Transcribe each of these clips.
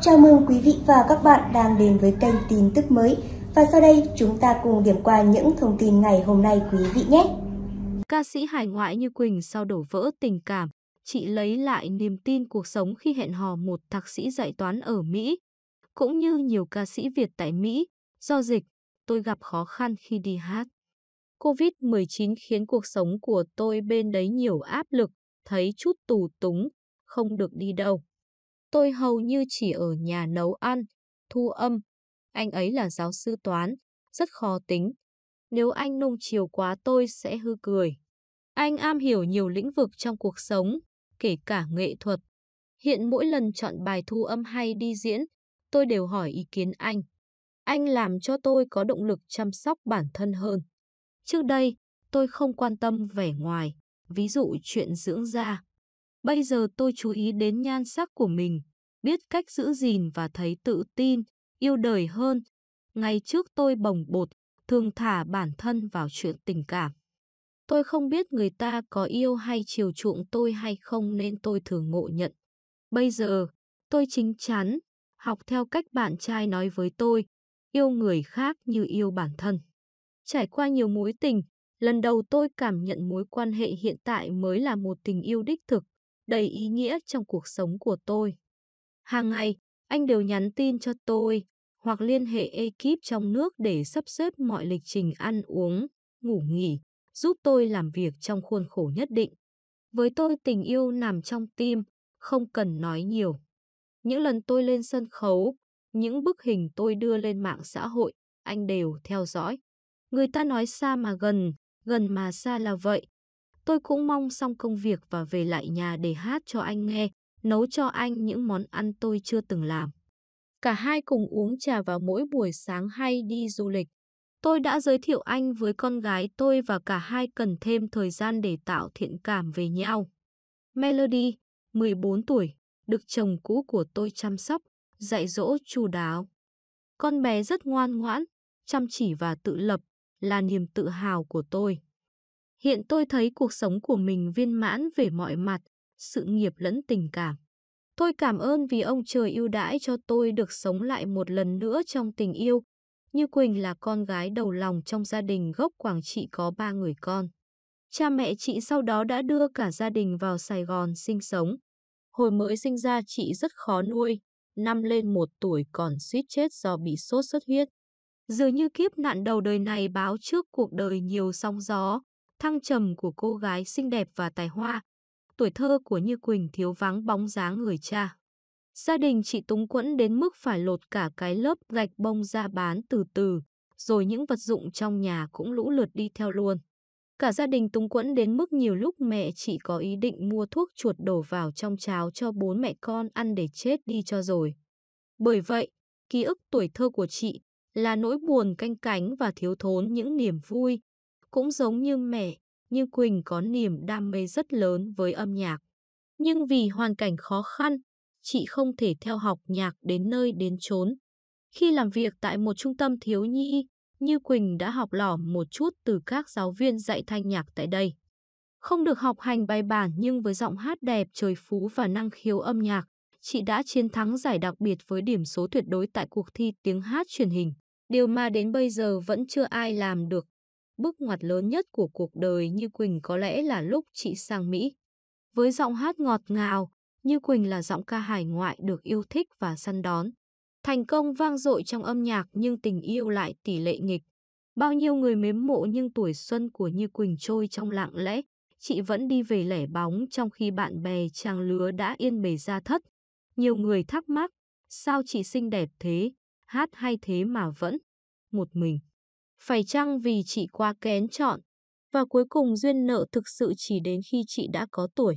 Chào mừng quý vị và các bạn đang đến với kênh tin tức mới. Và sau đây chúng ta cùng điểm qua những thông tin ngày hôm nay quý vị nhé. Ca sĩ hải ngoại Như Quỳnh sau đổ vỡ tình cảm, chị lấy lại niềm tin cuộc sống khi hẹn hò một thạc sĩ dạy toán ở Mỹ. Cũng như nhiều ca sĩ Việt tại Mỹ, do dịch, tôi gặp khó khăn khi đi hát. Covid-19 khiến cuộc sống của tôi bên đấy nhiều áp lực, thấy chút tù túng, không được đi đâu. Tôi hầu như chỉ ở nhà nấu ăn, thu âm. Anh ấy là giáo sư toán, rất khó tính. Nếu anh nung chiều quá tôi sẽ hư cười. Anh am hiểu nhiều lĩnh vực trong cuộc sống, kể cả nghệ thuật. Hiện mỗi lần chọn bài thu âm hay đi diễn, tôi đều hỏi ý kiến anh. Anh làm cho tôi có động lực chăm sóc bản thân hơn. Trước đây, tôi không quan tâm vẻ ngoài, ví dụ chuyện dưỡng da. Bây giờ tôi chú ý đến nhan sắc của mình, biết cách giữ gìn và thấy tự tin, yêu đời hơn. Ngày trước tôi bồng bột, thường thả bản thân vào chuyện tình cảm. Tôi không biết người ta có yêu hay chiều chuộng tôi hay không nên tôi thường ngộ nhận. Bây giờ, tôi chính chắn, học theo cách bạn trai nói với tôi, yêu người khác như yêu bản thân. Trải qua nhiều mối tình, lần đầu tôi cảm nhận mối quan hệ hiện tại mới là một tình yêu đích thực, đầy ý nghĩa trong cuộc sống của tôi. Hàng ngày, anh đều nhắn tin cho tôi hoặc liên hệ ekip trong nước để sắp xếp mọi lịch trình ăn uống, ngủ nghỉ, giúp tôi làm việc trong khuôn khổ nhất định. Với tôi tình yêu nằm trong tim, không cần nói nhiều. Những lần tôi lên sân khấu, những bức hình tôi đưa lên mạng xã hội, anh đều theo dõi. Người ta nói xa mà gần, gần mà xa là vậy, Tôi cũng mong xong công việc và về lại nhà để hát cho anh nghe, nấu cho anh những món ăn tôi chưa từng làm. Cả hai cùng uống trà vào mỗi buổi sáng hay đi du lịch. Tôi đã giới thiệu anh với con gái tôi và cả hai cần thêm thời gian để tạo thiện cảm về nhau. Melody, 14 tuổi, được chồng cũ của tôi chăm sóc, dạy dỗ chu đáo. Con bé rất ngoan ngoãn, chăm chỉ và tự lập, là niềm tự hào của tôi. Hiện tôi thấy cuộc sống của mình viên mãn về mọi mặt, sự nghiệp lẫn tình cảm. Tôi cảm ơn vì ông trời ưu đãi cho tôi được sống lại một lần nữa trong tình yêu. Như Quỳnh là con gái đầu lòng trong gia đình gốc Quảng Trị có ba người con. Cha mẹ chị sau đó đã đưa cả gia đình vào Sài Gòn sinh sống. Hồi mới sinh ra chị rất khó nuôi, năm lên một tuổi còn suýt chết do bị sốt xuất huyết. Dường như kiếp nạn đầu đời này báo trước cuộc đời nhiều sóng gió, thăng trầm của cô gái xinh đẹp và tài hoa. Tuổi thơ của Như Quỳnh thiếu vắng bóng dáng người cha. Gia đình chị túng quẫn đến mức phải lột cả cái lớp gạch bông ra bán từ từ, rồi những vật dụng trong nhà cũng lũ lượt đi theo luôn. Cả gia đình túng quẫn đến mức nhiều lúc mẹ chị có ý định mua thuốc chuột đổ vào trong cháo cho bốn mẹ con ăn để chết đi cho rồi. Bởi vậy, ký ức tuổi thơ của chị là nỗi buồn canh cánh và thiếu thốn những niềm vui, cũng giống như mẹ, Như Quỳnh có niềm đam mê rất lớn với âm nhạc. Nhưng vì hoàn cảnh khó khăn, chị không thể theo học nhạc đến nơi đến chốn. Khi làm việc tại một trung tâm thiếu nhi, Như Quỳnh đã học lỏm một chút từ các giáo viên dạy thanh nhạc tại đây. Không được học hành bài bản nhưng với giọng hát đẹp trời phú và năng khiếu âm nhạc, chị đã chiến thắng giải đặc biệt với điểm số tuyệt đối tại cuộc thi tiếng hát truyền hình, điều mà đến bây giờ vẫn chưa ai làm được bước ngoặt lớn nhất của cuộc đời Như Quỳnh có lẽ là lúc chị sang Mỹ. Với giọng hát ngọt ngào, Như Quỳnh là giọng ca hải ngoại được yêu thích và săn đón. Thành công vang dội trong âm nhạc nhưng tình yêu lại tỷ lệ nghịch. Bao nhiêu người mến mộ nhưng tuổi xuân của Như Quỳnh trôi trong lặng lẽ, chị vẫn đi về lẻ bóng trong khi bạn bè trang lứa đã yên bề ra thất. Nhiều người thắc mắc, sao chị xinh đẹp thế, hát hay thế mà vẫn một mình. Phải chăng vì chị quá kén chọn? Và cuối cùng duyên nợ thực sự chỉ đến khi chị đã có tuổi.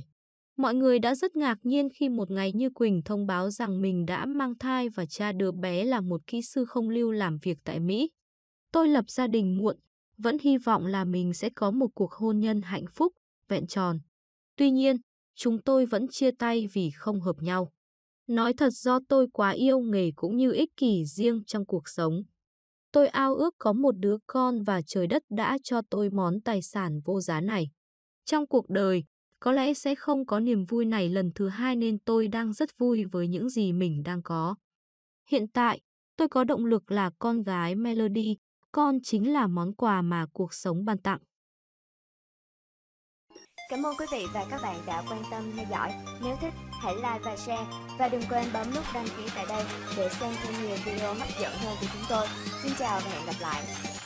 Mọi người đã rất ngạc nhiên khi một ngày Như Quỳnh thông báo rằng mình đã mang thai và cha đứa bé là một kỹ sư không lưu làm việc tại Mỹ. Tôi lập gia đình muộn, vẫn hy vọng là mình sẽ có một cuộc hôn nhân hạnh phúc, vẹn tròn. Tuy nhiên, chúng tôi vẫn chia tay vì không hợp nhau. Nói thật do tôi quá yêu nghề cũng như ích kỷ riêng trong cuộc sống. Tôi ao ước có một đứa con và trời đất đã cho tôi món tài sản vô giá này. Trong cuộc đời, có lẽ sẽ không có niềm vui này lần thứ hai nên tôi đang rất vui với những gì mình đang có. Hiện tại, tôi có động lực là con gái Melody, con chính là món quà mà cuộc sống ban tặng. Cảm ơn quý vị và các bạn đã quan tâm theo dõi. Nếu thích hãy like và share và đừng quên bấm nút đăng ký tại đây để xem thêm nhiều video hấp dẫn hơn của chúng tôi. Xin chào và hẹn gặp lại!